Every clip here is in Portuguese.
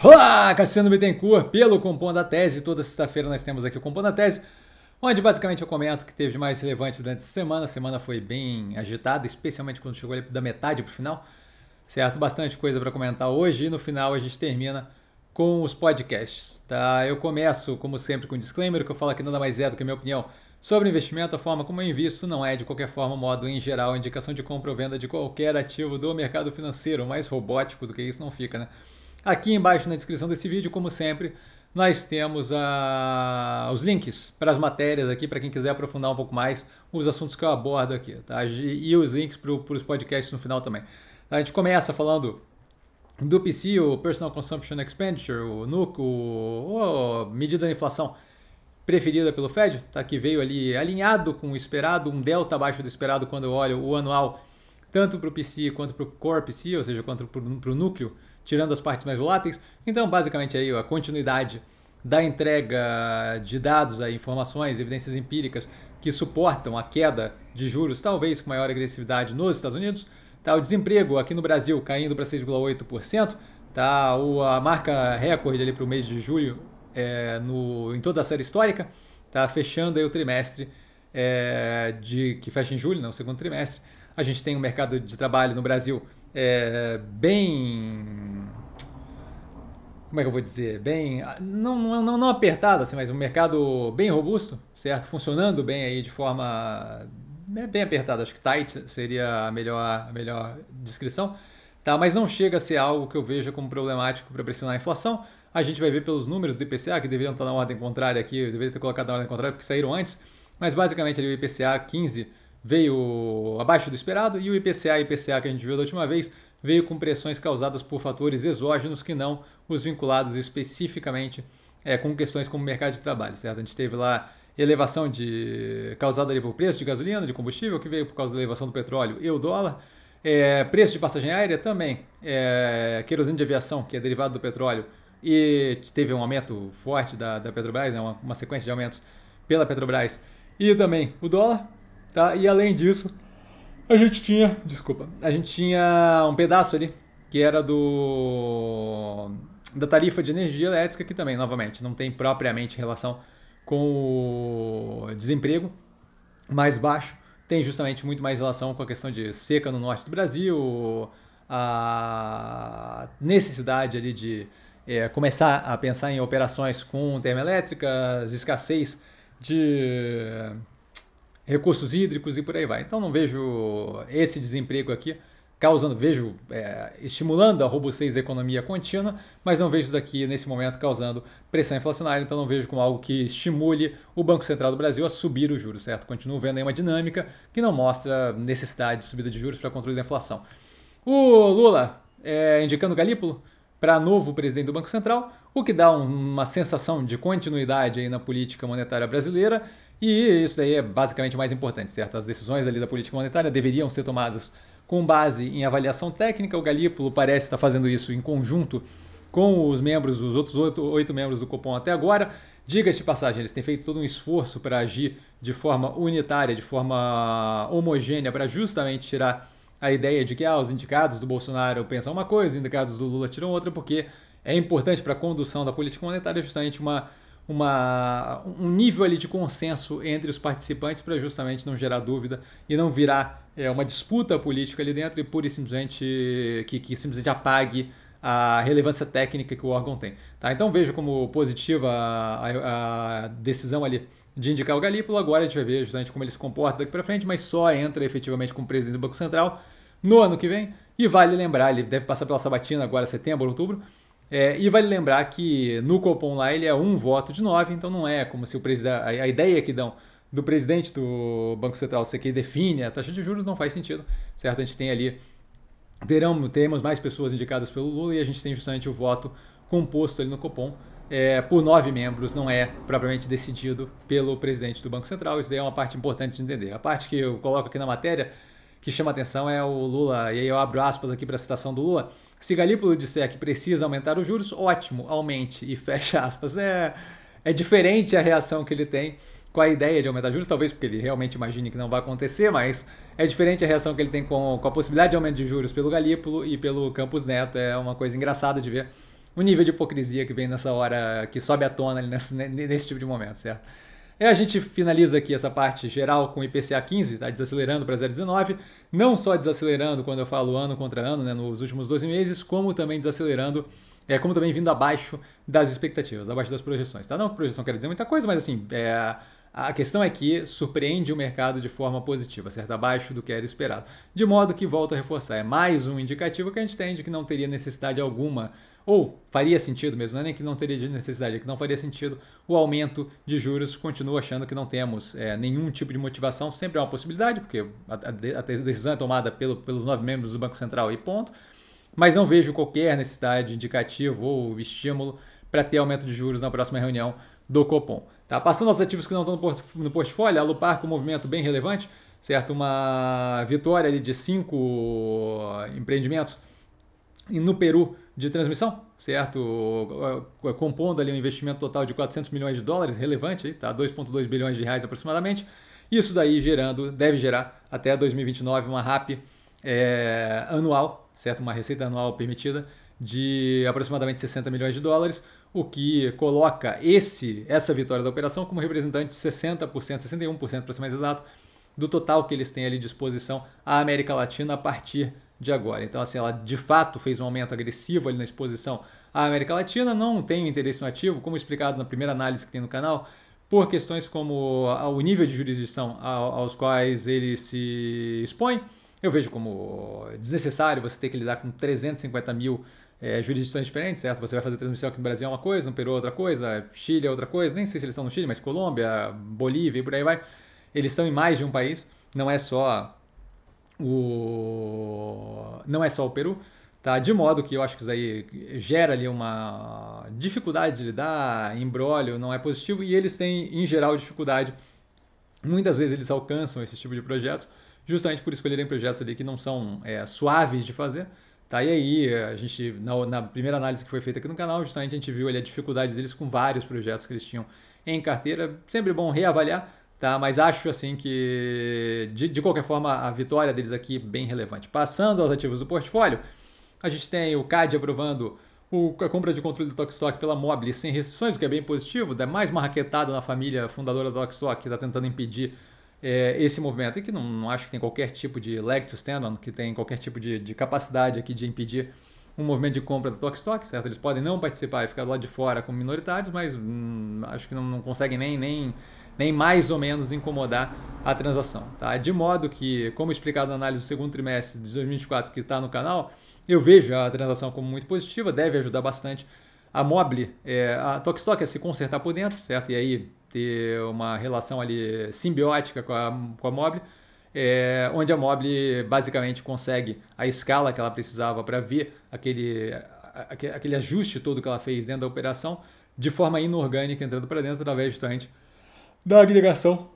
Olá, Cassiano Bittencourt, pelo Compom da Tese. Toda sexta-feira nós temos aqui o Compom da Tese, onde basicamente eu comento o que teve de mais relevante durante a semana. A semana foi bem agitada, especialmente quando chegou ali da metade para o final, certo? Bastante coisa para comentar hoje e no final a gente termina com os podcasts, tá? Eu começo, como sempre, com um disclaimer, que eu falo que nada mais é do que a minha opinião sobre investimento, a forma como eu invisto não é, de qualquer forma, modo em geral, indicação de compra ou venda de qualquer ativo do mercado financeiro, mais robótico do que isso não fica, né? Aqui embaixo na descrição desse vídeo, como sempre, nós temos a, os links para as matérias aqui, para quem quiser aprofundar um pouco mais os assuntos que eu abordo aqui, tá? E, e os links para os podcasts no final também. A gente começa falando do PC, o Personal Consumption Expenditure, o NUC, o, o medida da inflação preferida pelo Fed, tá? que veio ali alinhado com o esperado, um delta abaixo do esperado quando eu olho o anual, tanto para o PC quanto para o Core PC, ou seja, quanto para o núcleo tirando as partes mais voláteis. Então, basicamente aí a continuidade da entrega de dados, aí, informações, evidências empíricas que suportam a queda de juros, talvez com maior agressividade nos Estados Unidos. Tá o desemprego aqui no Brasil caindo para 6,8%, tá a marca recorde ali para o mês de julho é, no, em toda a série histórica, tá fechando aí o trimestre é, de que fecha em julho, não, né, o segundo trimestre. A gente tem o um mercado de trabalho no Brasil é, bem. Como é que eu vou dizer? Bem. Não, não, não apertado, assim, mas um mercado bem robusto, certo? Funcionando bem aí de forma é, bem apertada. Acho que tight seria a melhor, a melhor descrição. Tá? Mas não chega a ser algo que eu veja como problemático para pressionar a inflação. A gente vai ver pelos números do IPCA, que deveriam estar na ordem contrária aqui, eu deveria ter colocado na ordem contrária porque saíram antes. Mas basicamente ali, o IPCA 15 veio abaixo do esperado e o IPCA e IPCA que a gente viu da última vez veio com pressões causadas por fatores exógenos que não os vinculados especificamente é, com questões como mercado de trabalho, certo? A gente teve lá elevação de causada ali por preço de gasolina, de combustível, que veio por causa da elevação do petróleo e o dólar. É, preço de passagem aérea também, é, querosene de aviação, que é derivado do petróleo, e teve um aumento forte da, da Petrobras, né, uma, uma sequência de aumentos pela Petrobras. E também o dólar, Tá? E além disso, a gente tinha. Desculpa. A gente tinha um pedaço ali que era do. da tarifa de energia elétrica, que também, novamente, não tem propriamente relação com o desemprego mais baixo. Tem justamente muito mais relação com a questão de seca no norte do Brasil, a necessidade ali de é, começar a pensar em operações com termoelétricas, escassez de recursos hídricos e por aí vai. Então não vejo esse desemprego aqui causando, vejo é, estimulando a robustez da economia contínua, mas não vejo isso daqui nesse momento causando pressão inflacionária, então não vejo como algo que estimule o Banco Central do Brasil a subir os juros, certo? Continuo vendo aí uma dinâmica que não mostra necessidade de subida de juros para controle da inflação. O Lula é, indicando Galípolo para novo presidente do Banco Central, o que dá uma sensação de continuidade aí na política monetária brasileira, e isso daí é basicamente o mais importante, certo? As decisões ali da política monetária deveriam ser tomadas com base em avaliação técnica. O Galípolo parece estar fazendo isso em conjunto com os membros, os outros oito, oito membros do Copom até agora. Diga-se de passagem, eles têm feito todo um esforço para agir de forma unitária, de forma homogênea, para justamente tirar a ideia de que ah, os indicados do Bolsonaro pensam uma coisa, os indicados do Lula tiram outra, porque é importante para a condução da política monetária justamente uma uma, um nível ali de consenso entre os participantes para justamente não gerar dúvida e não virar é, uma disputa política ali dentro e pura e simplesmente que, que simplesmente apague a relevância técnica que o órgão tem. Tá? Então vejo como positiva a, a, decisão ali de indicar o Galípolo. Agora a gente vai ver justamente como ele se comporta daqui para frente, mas só entra efetivamente como presidente do Banco Central no ano que vem. E vale lembrar, ele deve passar pela sabatina agora, setembro, outubro. É, e vale lembrar que no Copom lá ele é um voto de nove, então não é como se o presidente. A ideia que dão do presidente do Banco Central ser quem define a taxa de juros não faz sentido, certo? A gente tem ali. Terão, teremos mais pessoas indicadas pelo Lula e a gente tem justamente o voto composto ali no Copom é, por nove membros, não é propriamente decidido pelo presidente do Banco Central. Isso daí é uma parte importante de entender. A parte que eu coloco aqui na matéria que chama atenção é o Lula, e aí eu abro aspas aqui para a citação do Lula. Se Galípolo disser que precisa aumentar os juros, ótimo, aumente. E fecha aspas. É, é diferente a reação que ele tem com a ideia de aumentar juros, talvez porque ele realmente imagine que não vai acontecer, mas é diferente a reação que ele tem com, com a possibilidade de aumento de juros pelo Galípolo e pelo Campos Neto. É uma coisa engraçada de ver o nível de hipocrisia que vem nessa hora, que sobe à tona nesse, nesse tipo de momento, certo? E é, a gente finaliza aqui essa parte geral com o IPCA 15, está desacelerando para 0,19, não só desacelerando quando eu falo ano contra ano, né, nos últimos 12 meses, como também desacelerando, é, como também vindo abaixo das expectativas, abaixo das projeções. Tá? Não que projeção quer dizer muita coisa, mas assim, é, a questão é que surpreende o mercado de forma positiva, certo? Abaixo do que era esperado. De modo que, volto a reforçar, é mais um indicativo que a gente tem de que não teria necessidade alguma ou faria sentido mesmo, não é nem que não teria necessidade, é que não faria sentido o aumento de juros. Continuo achando que não temos é, nenhum tipo de motivação, sempre é uma possibilidade, porque a, a, decisão é tomada pelo, pelos nove membros do Banco Central e ponto. Mas não vejo qualquer necessidade indicativo ou estímulo para ter aumento de juros na próxima reunião do Copom. Tá? Passando aos ativos que não estão no portfólio, a Lupar com um movimento bem relevante, certo? Uma vitória ali de cinco eh, empreendimentos e no Peru de transmissão, certo? É, é, compondo ali um investimento total de 400 milhões de dólares, relevante, tá? 2,2 bilhões de reais aproximadamente. Isso daí gerando, deve gerar até 2029 uma RAP é, anual, certo? Uma receita anual permitida de aproximadamente 60 milhões de dólares, o que coloca esse essa vitória da operação como representante de 60%, 61% para ser mais exato, do total que eles têm ali de exposição à América Latina a partir de agora. Então, assim, ela de fato fez um aumento agressivo ali na exposição à América Latina. Não tem interesse no ativo, como explicado na primeira análise que tem no canal, por questões como o nível de jurisdição aos quais ele se expõe. Eu vejo como desnecessário você ter que lidar com 350 mil é, jurisdições diferentes, certo? Você vai fazer transmissão aqui no Brasil é uma coisa, no Peru é outra coisa, Chile é outra coisa, nem sei se eles estão no Chile, mas Colômbia, Bolívia e por aí vai. Eles estão em mais de um país, não é só o... não é só o Peru, tá? De modo que eu acho que isso aí gera ali uma dificuldade de lidar, embrólio, não é positivo, e eles têm, em geral, dificuldade. Muitas vezes eles alcançam esse tipo de projetos, justamente por escolherem projetos ali que não são é, suaves de fazer. Tá, e aí, a gente, na, na, primeira análise que foi feita aqui no canal, justamente a gente viu ali a dificuldade deles com vários projetos que eles tinham em carteira. Sempre bom reavaliar, tá? Mas acho assim que de, de qualquer forma a vitória deles aqui é bem relevante. Passando aos ativos do portfólio, a gente tem o CAD aprovando o, a compra de controle do Tokstok pela Mobile sem restrições, o que é bem positivo. Dá mais uma raquetada na família fundadora do Tokstok que está tentando impedir é, esse movimento. E que não, não, acho que tem qualquer tipo de leg to stand on, que tem qualquer tipo de, de capacidade aqui de impedir um movimento de compra do Tokstok, certo? Eles podem não participar e ficar lá de fora como minoritários, mas hum, acho que não, não conseguem nem, nem nem mais ou menos incomodar a transação. Tá? De modo que, como explicado na análise do segundo trimestre de 2024 que está no canal, eu vejo a transação como muito positiva, deve ajudar bastante a Mobile, é, a Tokstok a se consertar por dentro, certo? E aí ter uma relação ali simbiótica com a, com a Mobile, é, onde a Mobile basicamente consegue a escala que ela precisava para ver aquele, aquele ajuste todo que ela fez dentro da operação de forma inorgânica entrando para dentro através justamente da agregação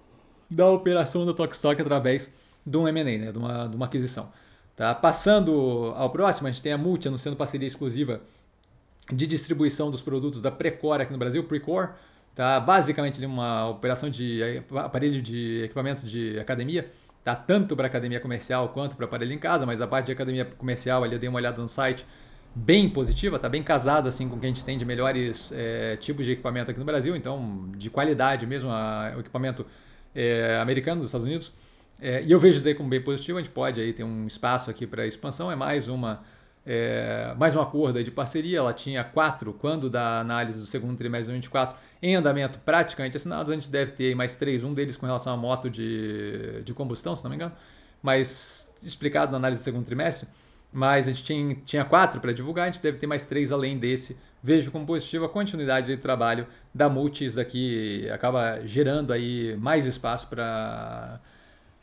da operação da Tokstok através de um M&A, né? de, uma, de uma aquisição. Tá? Passando ao próximo, a gente tem a Multi anunciando parceria exclusiva de distribuição dos produtos da Precore aqui no Brasil, Precore, tá? basicamente é uma operação de é, aparelho de equipamento de academia, tá? tanto para academia comercial quanto para aparelho em casa, mas a parte de academia comercial, ali eu dei uma olhada no site, bem positiva, está bem casada assim, com o que a gente tem de melhores é, tipos de equipamento aqui no Brasil, então de qualidade mesmo, a, o equipamento é, americano dos Estados Unidos. É, e eu vejo isso aí como bem positivo, a gente pode aí ter um espaço aqui para expansão, é mais uma é, mais um acordo de parceria, ela tinha quatro, quando da análise do segundo trimestre de 2024, em andamento praticamente assinados, a gente deve ter mais três, um deles com relação à moto de, de combustão, se não me engano, mas explicado na análise do segundo trimestre, mas a gente tinha, tinha quatro para divulgar, a gente deve ter mais três além desse. Vejo como positiva a continuidade do trabalho da Multis daqui, acaba gerando aí mais espaço para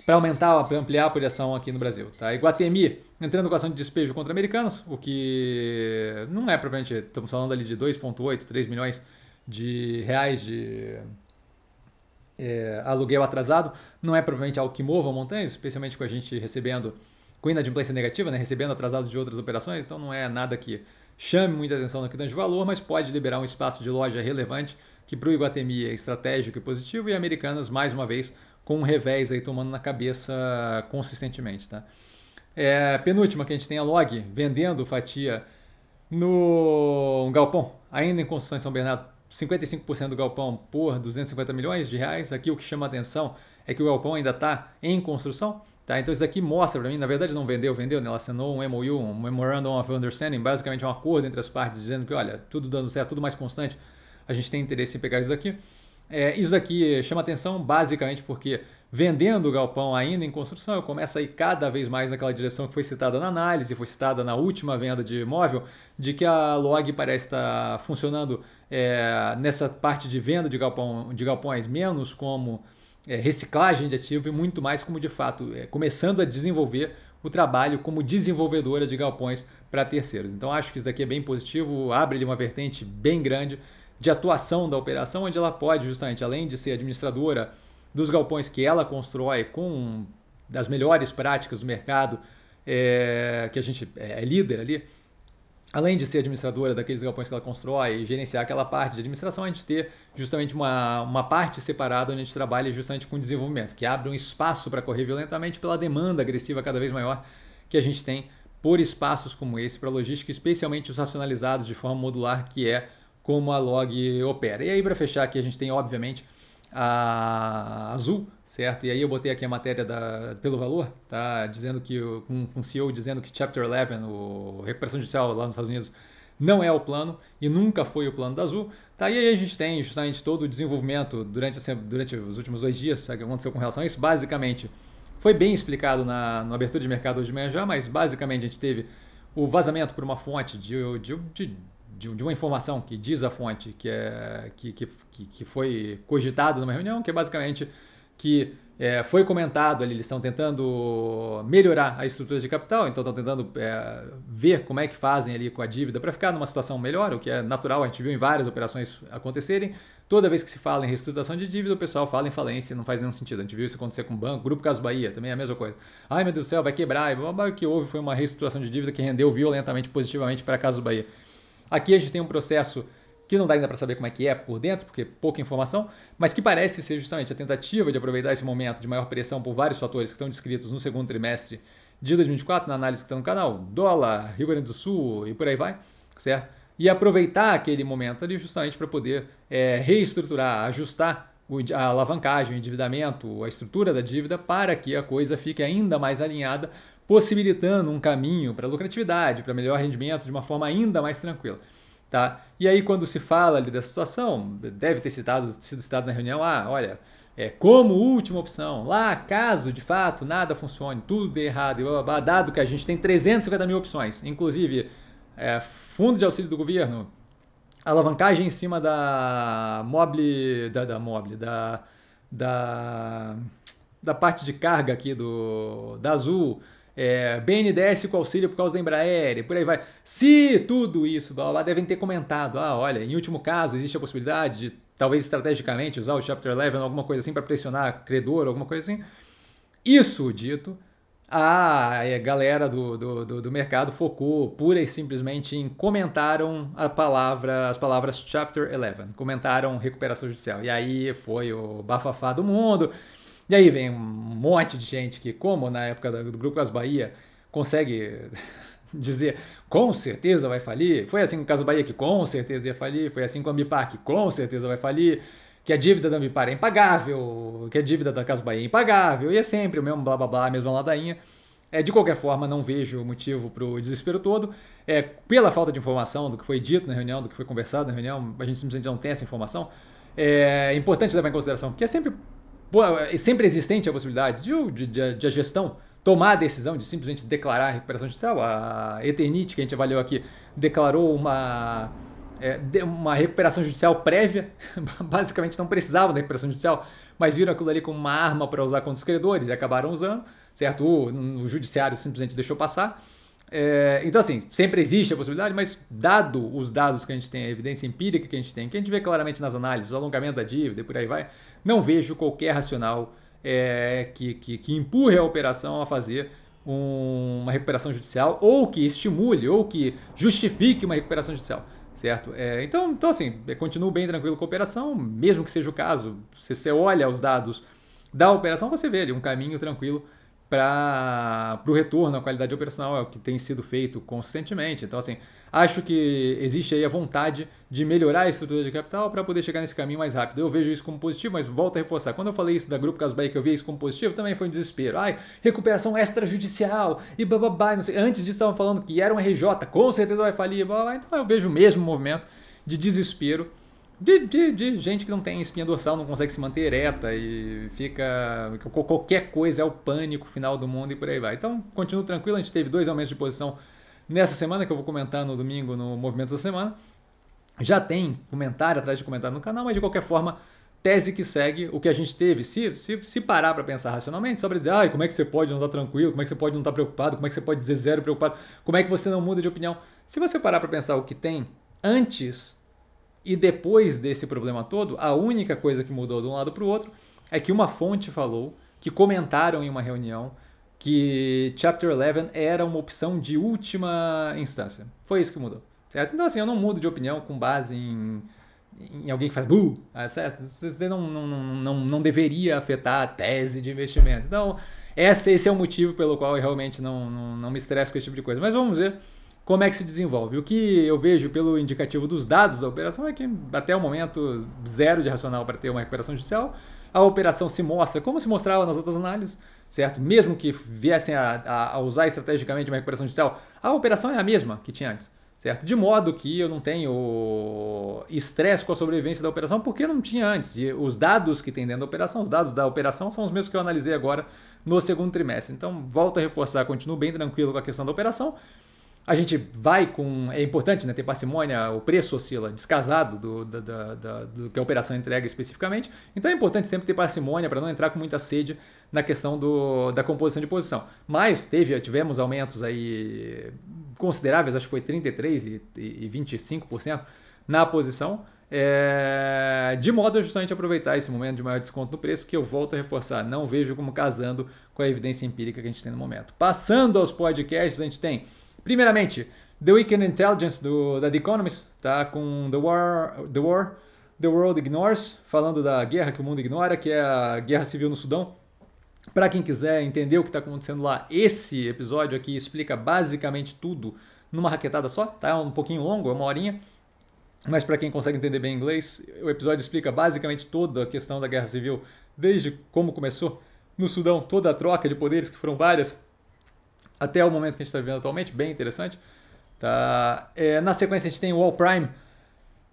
para aumentar, para ampliar a apuração aqui no Brasil. Tá? Iguatemi entrando com ação de despejo contra americanos, o que não é propriamente, estamos falando ali de 2,8, 3 milhões de reais de é, aluguel atrasado, não é propriamente algo que mova montanhas, especialmente com a gente recebendo com inadimplência negativa, né? recebendo atrasado de outras operações, então não é nada que chame muita atenção no que tange valor, mas pode liberar um espaço de loja relevante que para o Iguatemi é estratégico e positivo e Americanas, mais uma vez, com um revés aí tomando na cabeça consistentemente. Tá? É, penúltima que a gente tem a Log vendendo fatia no galpão, ainda em construção em São Bernardo, 55% do galpão por 250 milhões de reais. Aqui o que chama atenção é que o galpão ainda está em construção, Tá? Então isso daqui mostra para mim, na verdade não vendeu, vendeu, né? ela assinou um MOU, um Memorandum of Understanding, basicamente um acordo entre as partes dizendo que, olha, tudo dando certo, tudo mais constante, a gente tem interesse em pegar isso daqui. É, isso daqui chama atenção basicamente porque vendendo o galpão ainda em construção, eu começo a ir cada vez mais naquela direção que foi citada na análise, foi citada na última venda de imóvel, de que a log parece estar funcionando é, nessa parte de venda de, galpão, de galpões menos como é, reciclagem de ativo e muito mais, como de fato, é, começando a desenvolver o trabalho como desenvolvedora de galpões para terceiros. Então acho que isso daqui é bem positivo, abre uma vertente bem grande de atuação da operação, onde ela pode justamente, além de ser administradora dos galpões que ela constrói com das melhores práticas do mercado, é, que a gente é, é líder ali, além de ser administradora daqueles galpões que ela constrói e gerenciar aquela parte de administração, a gente ter justamente uma, uma parte separada onde a gente trabalha justamente com desenvolvimento, que abre um espaço para correr violentamente pela demanda agressiva cada vez maior que a gente tem por espaços como esse para logística, especialmente os racionalizados de forma modular, que é como a log opera. E aí, para fechar aqui, a gente tem, obviamente, a Azul, certo? E aí eu botei aqui a matéria da, pelo valor, tá? Dizendo que com um, CEO dizendo que Chapter 11, o recuperação judicial lá nos Estados Unidos, não é o plano e nunca foi o plano da Azul, tá? E aí a gente tem justamente todo o desenvolvimento durante, durante os últimos dois dias, sabe o que aconteceu com relação a isso? Basicamente, foi bem explicado na, na abertura de mercado hoje de manhã já, mas basicamente a gente teve o vazamento por uma fonte de, de, de de, uma informação que diz a fonte que, é, que, que, que foi cogitada numa reunião, que é basicamente que é, foi comentado ali, eles estão tentando melhorar a estrutura de capital, então estão tentando é, ver como é que fazem ali com a dívida para ficar numa situação melhor, o que é natural, a gente viu em várias operações acontecerem. Toda vez que se fala em reestruturação de dívida, o pessoal fala em falência, não faz nenhum sentido. A gente viu isso acontecer com o banco, Grupo Caso Bahia, também é a mesma coisa. Ai meu Deus do céu, vai quebrar. E o que houve foi uma reestruturação de dívida que rendeu violentamente positivamente para Caso Bahia. Aqui a gente tem um processo que não dá ainda para saber como é que é por dentro, porque pouca informação, mas que parece ser justamente a tentativa de aproveitar esse momento de maior pressão por vários fatores que estão descritos no segundo trimestre de 2024, na análise que está no canal, dólar, Rio Grande do Sul e por aí vai, certo? E aproveitar aquele momento ali justamente para poder é, reestruturar, ajustar a alavancagem, o endividamento, a estrutura da dívida para que a coisa fique ainda mais alinhada, possibilitando um caminho para lucratividade, para melhor rendimento de uma forma ainda mais tranquila. Tá? E aí, quando se fala ali dessa situação, deve ter citado, sido citado na reunião, ah, olha, é, como última opção, lá caso de fato nada funcione, tudo dê errado, e blá, blá, blá, dado que a gente tem 350 mil opções, inclusive é, fundo de auxílio do governo, alavancagem em cima da mobile, da, da mobile, da, da, da parte de carga aqui do, da Azul, é, BNDES com auxílio por causa da Embraer e por aí vai. Se tudo isso, blá, blá, devem ter comentado, ah, olha, em último caso existe a possibilidade de talvez estrategicamente usar o Chapter 11, alguma coisa assim para pressionar credor, alguma coisa assim. Isso dito, a galera do, do, do, do mercado focou pura e simplesmente em comentaram a palavra, as palavras Chapter 11, comentaram recuperação judicial. E aí foi o bafafá do mundo. E aí vem um monte de gente que, como na época do Grupo As Bahia, consegue dizer com certeza vai falir. Foi assim com o Caso Bahia, que com certeza ia falir. Foi assim com a Mipar que com certeza vai falir. Que a dívida da Mipar é impagável. Que a dívida da Caso Bahia é impagável. E é sempre o mesmo blá blá blá, a mesma ladainha. É, de qualquer forma, não vejo motivo para o desespero todo. É, pela falta de informação do que foi dito na reunião, do que foi conversado na reunião, a gente simplesmente não tem essa informação. É, é importante levar em consideração que é sempre é sempre existente a possibilidade de, de, de a gestão tomar a decisão de simplesmente declarar a recuperação judicial. A Eternit, que a gente avaliou aqui, declarou uma, é, uma recuperação judicial prévia, basicamente não precisavam da recuperação judicial, mas viram aquilo ali como uma arma para usar contra os credores e acabaram usando, certo? O, o judiciário simplesmente deixou passar. É, então, assim, sempre existe a possibilidade, mas dado os dados que a gente tem, a evidência empírica que a gente tem, que a gente vê claramente nas análises, o alongamento da dívida e por aí vai, não vejo qualquer racional é, que, que, que, empurre a operação a fazer uma recuperação judicial ou que estimule ou que justifique uma recuperação judicial. Certo? É, então, então, assim, é, continuo bem tranquilo com a operação, mesmo que seja o caso. se você olha os dados da operação, você vê ali um caminho tranquilo para o retorno, a qualidade operacional é o que tem sido feito consistentemente. Então, assim, acho que existe aí a vontade de melhorar a estrutura de capital para poder chegar nesse caminho mais rápido. Eu vejo isso como positivo, mas volto a reforçar. Quando eu falei isso da Grupo Caso que eu via isso como positivo, também foi um desespero. Ai, recuperação extrajudicial e bababá, não sei. Antes disso estavam falando que era uma RJ, com certeza vai falir, blá, blá, Então eu vejo o mesmo movimento de desespero de, de, de gente que não tem espinha dorsal, não consegue se manter ereta e fica. Qualquer coisa é o pânico, final do mundo e por aí vai. Então, continua tranquilo, a gente teve dois aumentos de posição nessa semana, que eu vou comentar no domingo no Movimento da Semana. Já tem comentário atrás de comentário no canal, mas de qualquer forma, tese que segue o que a gente teve. Se, se, se parar para pensar racionalmente, só para dizer, ai, como é que você pode não estar tá tranquilo, como é que você pode não estar tá preocupado, como é que você pode dizer zero preocupado, como é que você não muda de opinião. Se você parar para pensar o que tem antes e depois desse problema todo, a única coisa que mudou de um lado para o outro é que uma fonte falou que comentaram em uma reunião que Chapter 11 era uma opção de última instância. Foi isso que mudou. Certo? Então, assim, eu não mudo de opinião com base em, em alguém que faz buh, ah, certo? Isso não, não, não, não deveria afetar a tese de investimento. Então, esse, é o motivo pelo qual eu realmente não, não, não me estresso com esse tipo de coisa. Mas vamos ver como é que se desenvolve. O que eu vejo pelo indicativo dos dados da operação é que até o momento zero de racional para ter uma recuperação judicial. A operação se mostra como se mostrava nas outras análises, certo? Mesmo que viessem a, a usar estrategicamente uma recuperação judicial, a operação é a mesma que tinha antes, certo? De modo que eu não tenho estresse com a sobrevivência da operação porque não tinha antes. E os dados que tem dentro da operação, os dados da operação são os mesmos que eu analisei agora no segundo trimestre. Então, volto a reforçar, continuo bem tranquilo com a questão da operação. A gente vai com. É importante né, ter parcimônia, o preço oscila descasado do, da, da, da, do que a operação entrega especificamente. Então é importante sempre ter parcimônia para não entrar com muita sede na questão do, da composição de posição. Mas teve, tivemos aumentos aí consideráveis, acho que foi 33% e, e 25% na posição. É, de modo a justamente aproveitar esse momento de maior desconto no preço, que eu volto a reforçar, não vejo como casando com a evidência empírica que a gente tem no momento. Passando aos podcasts, a gente tem Primeiramente, The Weekend Intelligence do, da The Economist tá com The War, The War, The World Ignores, falando da guerra que o mundo ignora, que é a guerra civil no Sudão. Para quem quiser entender o que está acontecendo lá, esse episódio aqui explica basicamente tudo numa raquetada só, tá? É um pouquinho longo, é uma horinha, mas para quem consegue entender bem inglês, o episódio explica basicamente toda a questão da guerra civil, desde como começou no Sudão, toda a troca de poderes que foram várias até o momento que a gente está vivendo atualmente, bem interessante. Tá? É, na sequência a gente tem o All Prime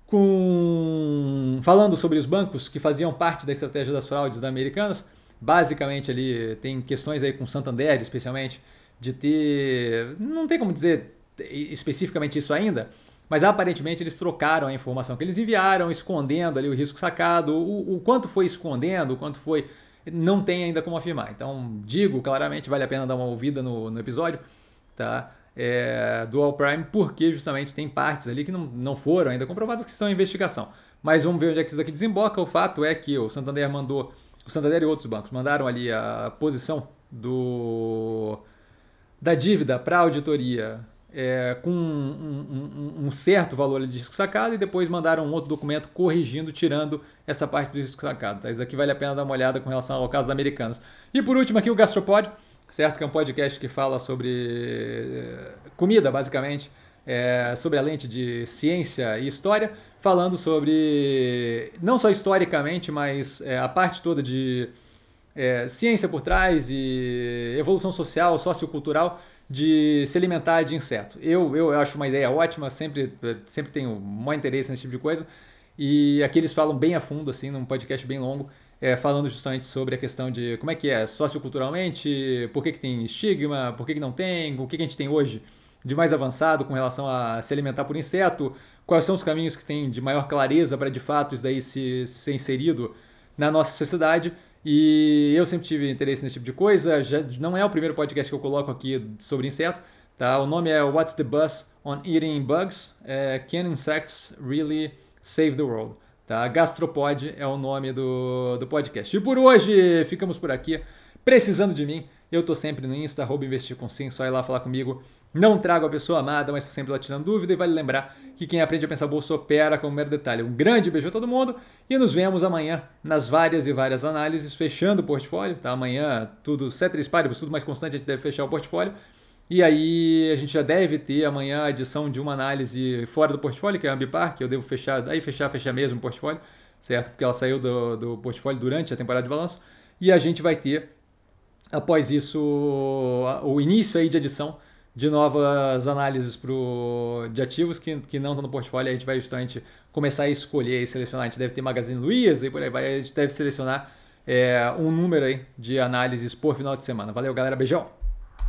com falando sobre os bancos que faziam parte da estratégia das fraudes da americanas. Basicamente ali tem questões aí com Santander, especialmente, de ter, não tem como dizer especificamente isso ainda, mas aparentemente eles trocaram a informação que eles enviaram, escondendo ali o risco sacado, o, o quanto foi escondendo, o quanto foi não tem ainda como afirmar. Então, digo claramente, vale a pena dar uma ouvida no, no episódio, tá? É, do All Prime, porque justamente tem partes ali que não, não foram ainda comprovadas que estão em investigação. Mas vamos ver onde é que isso aqui desemboca. O fato é que o Santander mandou, o Santander e outros bancos mandaram ali a posição do da dívida para auditoria é, com um, um, um, certo valor de risco sacado e depois mandaram um outro documento corrigindo, tirando essa parte do risco sacado. Tá? Isso daqui vale a pena dar uma olhada com relação ao caso dos americanos. E por último aqui o Gastropod, certo? Que é um podcast que fala sobre eh, comida, basicamente, é, sobre a lente de ciência e história, falando sobre, não só historicamente, mas é, a parte toda de ciência por trás e evolução social, sociocultural, de se alimentar de inseto. Eu, eu acho uma ideia ótima, sempre, sempre tenho maior interesse nesse tipo de coisa. E aqui eles falam bem a fundo, assim, num podcast bem longo, é, falando justamente sobre a questão de como é que é socioculturalmente, por que, que tem estigma, por que, que não tem, o que, que a gente tem hoje de mais avançado com relação a se alimentar por inseto, quais são os caminhos que tem de maior clareza para de fato isso daí se, ser inserido na nossa sociedade. E eu sempre tive interesse nesse tipo de coisa. Já não é o primeiro podcast que eu coloco aqui sobre inseto. Tá? O nome é What's the Buzz on Eating Bugs? É, Can Insects Really Save the World? Tá? Gastropod é o nome do, do podcast. E por hoje ficamos por aqui. Precisando de mim, eu tô sempre no Insta, arroba investir com sim, só ir lá falar comigo. Não trago a pessoa amada, mas tô sempre lá tirando dúvida. E vale lembrar que quem aprende a pensar bolsa opera como um mero detalhe. Um grande beijo a todo mundo e nos vemos amanhã nas várias e várias análises, fechando o portfólio. Tá? Amanhã, tudo sete é paribus, tudo mais constante, a gente deve fechar o portfólio. E aí a gente já deve ter amanhã a edição de uma análise fora do portfólio, que é a Ambipar, que eu devo fechar, aí fechar, fechar mesmo o portfólio, certo? Porque ela saiu do, do portfólio durante a temporada de balanço. E a gente vai ter, após isso, o início aí de edição de novas análises pro, de ativos que, que não estão no portfólio, a gente vai justamente começar a escolher e selecionar. A gente deve ter Magazine Luiza e por aí vai, a gente deve selecionar é, um número aí de análises por final de semana. Valeu, galera. Beijão!